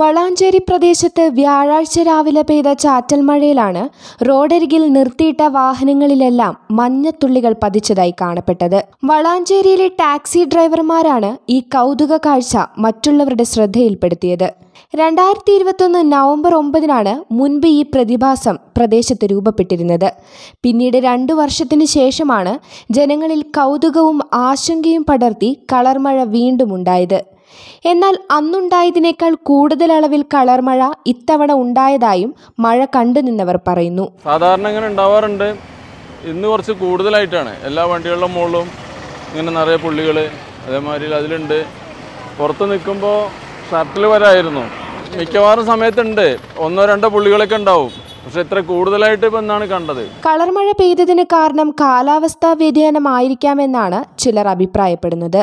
വളാഞ്ചേരി പ്രദേശത്ത് വ്യാഴാഴ്ച രാവിലെ പെയ്ത ചാറ്റൽ മഴയിലാണ് റോഡരികിൽ നിർത്തിയിട്ട വാഹനങ്ങളിലെല്ലാം മഞ്ഞത്തുള്ളികൾ പതിച്ചതായി കാണപ്പെട്ടത് വളാഞ്ചേരിയിലെ ടാക്സി ഡ്രൈവർമാരാണ് ഈ കൗതുക കാഴ്ച മറ്റുള്ളവരുടെ ശ്രദ്ധയിൽപ്പെടുത്തിയത് രണ്ടായിരത്തി ഇരുപത്തൊന്ന് നവംബർ ഒമ്പതിനാണ് മുൻപ് ഈ പ്രതിഭാസം പ്രദേശത്ത് രൂപപ്പെട്ടിരുന്നത് പിന്നീട് രണ്ടു വർഷത്തിനു ശേഷമാണ് ജനങ്ങളിൽ കൗതുകവും ആശങ്കയും പടർത്തി കളർമഴ വീണ്ടും ഉണ്ടായത് എന്നാൽ അന്നുണ്ടായതിനേക്കാൾ കൂടുതൽ അളവിൽ കളർ മഴ ഇത്തവണ ഉണ്ടായതായും മഴ നിന്നവർ പറയുന്നു സാധാരണ ഇങ്ങനെ ഉണ്ടാവാറുണ്ട് ഇന്ന് കുറച്ച് കൂടുതലായിട്ടാണ് എല്ലാ വണ്ടികളുടെ മുകളിലും ഇങ്ങനെ നിറയെ പുള്ളികൾ അതേമാതിരി അതിലുണ്ട് പുറത്ത് നിൽക്കുമ്പോൾ ഷർട്ടിൽ വരായിരുന്നു മിക്കവാറും സമയത്തുണ്ട് ഒന്നോ രണ്ടോ പുള്ളികളൊക്കെ ഉണ്ടാവും പക്ഷെ ഇത്ര കൂടുതലായിട്ട് ഇപ്പം എന്നാണ് കണ്ടത് കളർ മഴ പെയ്തതിന് കാരണം കാലാവസ്ഥാ വ്യതിയാനമായിരിക്കാമെന്നാണ് ചിലർ അഭിപ്രായപ്പെടുന്നത്